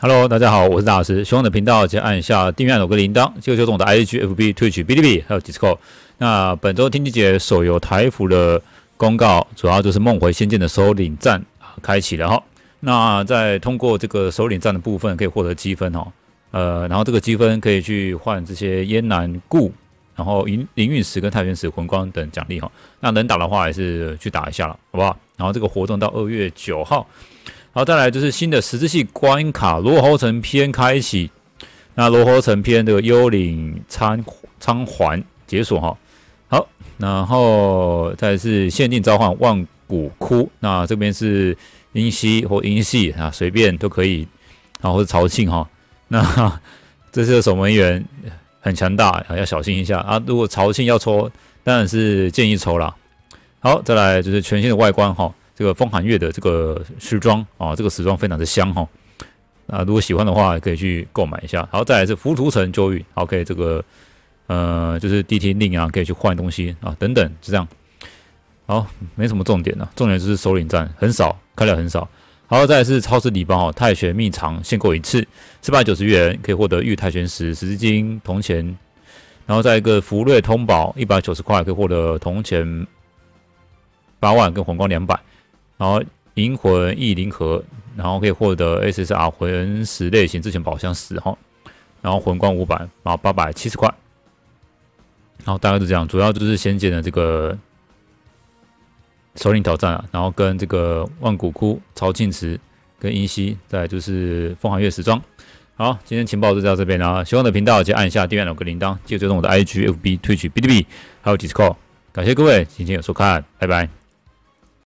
Hello，大家好，我是大老师，欢我的频道请按一下订阅，按钮跟铃铛，就就我的 IGFB、Twitch、Bilibili 还有 Discord。那本周天气节手游台服的公告，主要就是梦回仙剑的首领战啊开启了哈。那在通过这个首领战的部分可以获得积分哈，呃，然后这个积分可以去换这些烟南固，然后灵灵运石跟太原石、魂光等奖励哈。那能打的话还是去打一下了，好不好？然后这个活动到二月九号。然后再来就是新的十字系关卡罗喉城篇开启，那罗喉城篇个幽灵仓仓环解锁哈。好，然后再是限定召唤万古窟，那这边是音系或音系啊，随便都可以，然后是曹庆哈。那这些守门员很强大啊，要小心一下啊。如果曹庆要抽，当然是建议抽了。好，再来就是全新的外观哈。这个风寒月的这个时装啊，这个时装非常的香哈。那如果喜欢的话，可以去购买一下。然后再来是浮屠城周玉，OK，这个呃就是地天令啊，可以去换东西啊等等，就这样。好，没什么重点了，重点就是首领战很少，开了很少。然后再是超市礼包哦，太玄秘藏限购一次，四百九十元可以获得玉太玄石、十金铜钱。然后再一个福瑞通宝一百九十块可以获得铜钱八万跟红光两百。然后银魂异灵盒，然后可以获得 SSR 魂石类型之前宝箱十号，然后魂光五百，然后八百七十块，然后大概就这样，主要就是先建的这个首领挑战，啊，然后跟这个万古窟曹庆池跟英熙，再就是风寒月时装。好，今天情报就到这边啦，喜欢的频道记得按一下订阅两个铃铛，记得追踪我的 IGFB、t w i t b 哔哩还有 Discord，感谢各位今天有收看，拜拜。